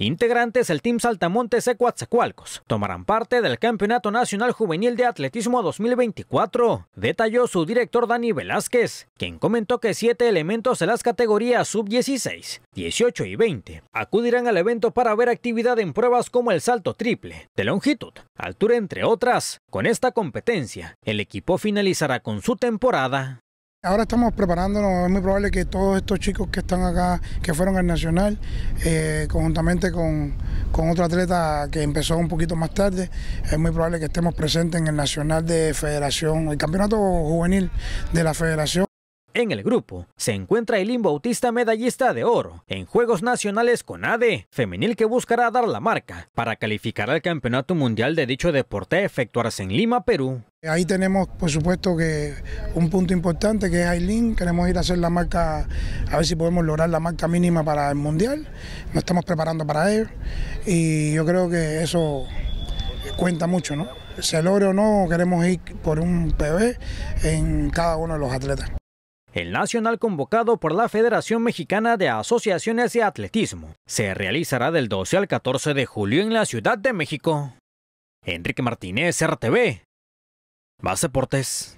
Integrantes del Team Saltamontes Cuatzacualcos tomarán parte del Campeonato Nacional Juvenil de Atletismo 2024, detalló su director Dani Velázquez, quien comentó que siete elementos de las categorías sub-16, 18 y 20 acudirán al evento para ver actividad en pruebas como el salto triple, de longitud, altura entre otras. Con esta competencia, el equipo finalizará con su temporada. Ahora estamos preparándonos, es muy probable que todos estos chicos que están acá, que fueron al Nacional, eh, conjuntamente con, con, otro atleta que empezó un poquito más tarde, es muy probable que estemos presentes en el Nacional de Federación, el Campeonato Juvenil de la Federación en el grupo se encuentra Eileen Bautista, medallista de oro en Juegos Nacionales con ADE, femenil que buscará dar la marca para calificar al Campeonato Mundial de dicho deporte a efectuarse en Lima, Perú. Ahí tenemos, por supuesto, que un punto importante que es Aileen. Queremos ir a hacer la marca, a ver si podemos lograr la marca mínima para el Mundial. Nos estamos preparando para ello y yo creo que eso cuenta mucho, ¿no? Se logre o no, queremos ir por un PB en cada uno de los atletas. El nacional convocado por la Federación Mexicana de Asociaciones de Atletismo se realizará del 12 al 14 de julio en la Ciudad de México. Enrique Martínez, RTV. Más deportes.